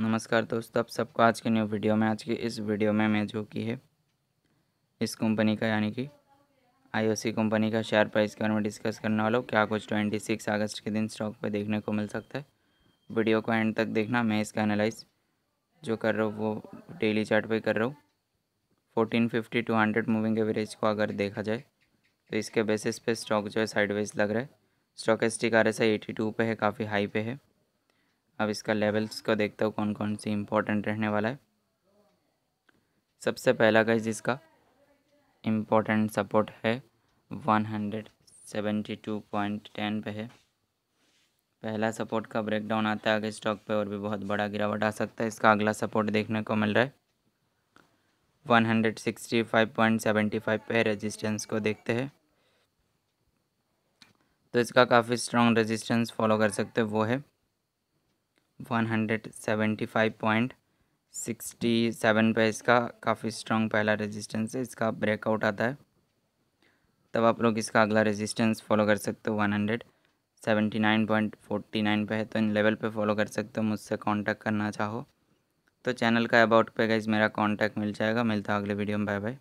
नमस्कार दोस्तों आप सबको आज के न्यू वीडियो में आज की इस वीडियो में मैं जो की है इस कंपनी का यानी कि आईओसी कंपनी का शेयर प्राइस के बारे में डिस्कस करने वाला हूँ क्या कुछ ट्वेंटी सिक्स अगस्त के दिन स्टॉक पर देखने को मिल सकता है वीडियो को एंड तक देखना मैं इसका एनालाइज जो कर रहा हूँ वो डेली चार्ट पे कर रहा हूँ fourteen fifty two hundred moving average को अगर देखा जाए तो इसके बेसिस पे स्टॉक जो है साइडवेज लग रहा है स्टॉक एस टी का एटी टू पे है काफ़ी हाई पे है अब इसका लेवल्स को देखते हो कौन कौन सी इम्पोर्टेंट रहने वाला है सबसे पहला गाइज इसका इम्पोर्टेंट सपोर्ट है one hundred seventy two point ten पे है पहला सपोर्ट का ब्रेकडाउन आता है आगे स्टॉक पे और भी बहुत बड़ा गिरावट आ सकता है इसका अगला सपोर्ट देखने को मिल रहा है one hundred sixty five point seventy five पे रेजिस्टेंस को देखते हैं तो इसका काफ़ी स्ट्रॉन्ग रेजिस्टेंस फॉलो कर सकते हैं वो है 175.67 पे इसका काफ़ी स्ट्रॉन्ग पहला रेजिस्टेंस है इसका ब्रेकआउट आता है तब आप लोग इसका अगला रेजिस्टेंस फॉलो कर सकते हो 179.49 पे है तो इन लेवल पे फॉलो कर सकते हो मुझसे कांटेक्ट करना चाहो तो चैनल का अबाउट पे गाइज मेरा कांटेक्ट मिल जाएगा मिलता है अगले वीडियो में बाय बाय